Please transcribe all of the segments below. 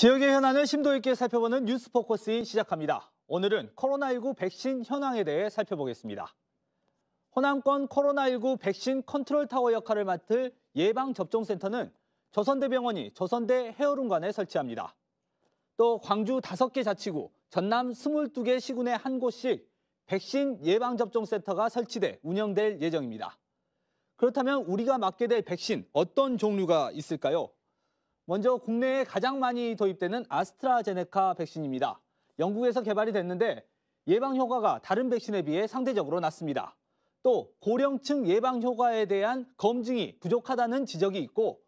지역의 현안을 심도 있게 살펴보는 뉴스 포커스 시작합니다. 오늘은 코로나19 백신 현황에 대해 살펴보겠습니다. 호남권 코로나19 백신 컨트롤 타워 역할을 맡을 예방접종센터는 조선대병원이 조선대 헤어룸관에 설치합니다. 또 광주 5개 자치구, 전남 22개 시군에 한 곳씩 백신 예방접종센터가 설치돼 운영될 예정입니다. 그렇다면 우리가 맞게 될 백신 어떤 종류가 있을까요? 먼저 국내에 가장 많이 도입되는 아스트라제네카 백신입니다. 영국에서 개발이 됐는데 예방 효과가 다른 백신에 비해 상대적으로 낮습니다. 또 고령층 예방 효과에 대한 검증이 부족하다는 지적이 있고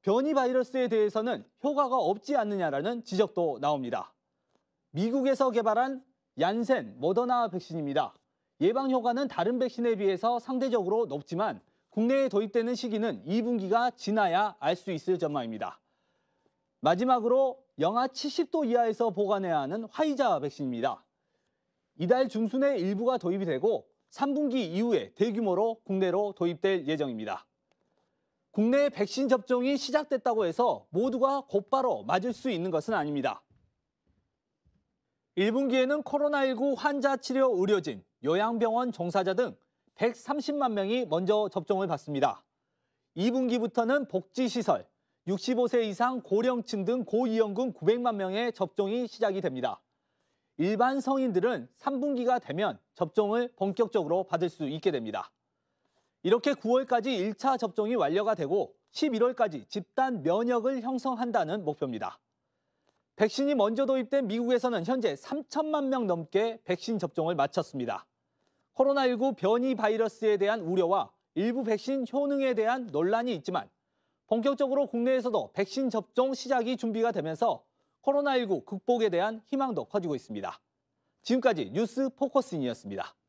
변이 바이러스에 대해서는 효과가 없지 않느냐라는 지적도 나옵니다. 미국에서 개발한 얀센 모더나 백신입니다. 예방 효과는 다른 백신에 비해서 상대적으로 높지만 국내에 도입되는 시기는 2분기가 지나야 알 수 있을 전망입니다. 마지막으로 영하 70도 이하에서 보관해야 하는 화이자 백신입니다. 이달 중순에 일부가 도입이 되고 3분기 이후에 대규모로 국내로 도입될 예정입니다. 국내 백신 접종이 시작됐다고 해서 모두가 곧바로 맞을 수 있는 것은 아닙니다. 1분기에는 코로나19 환자 치료 의료진, 요양병원 종사자 등 130만 명이 먼저 접종을 받습니다. 2분기부터는 복지시설, 65세 이상 고령층 등고위험군 900만 명의 접종이 시작이 됩니다. 일반 성인들은 3분기가 되면 접종을 본격적으로 받을 수 있게 됩니다. 이렇게 9월까지 1차 접종이 완료가 되고 11월까지 집단 면역을 형성한다는 목표입니다. 백신이 먼저 도입된 미국에서는 현재 3천만 명 넘게 백신 접종을 마쳤습니다. 코로나19 변이 바이러스에 대한 우려와 일부 백신 효능에 대한 논란이 있지만 본격적으로 국내에서도 백신 접종 시작이 준비가 되면서 코로나19 극복에 대한 희망도 커지고 있습니다. 지금까지 뉴스 포커스인이었습니다.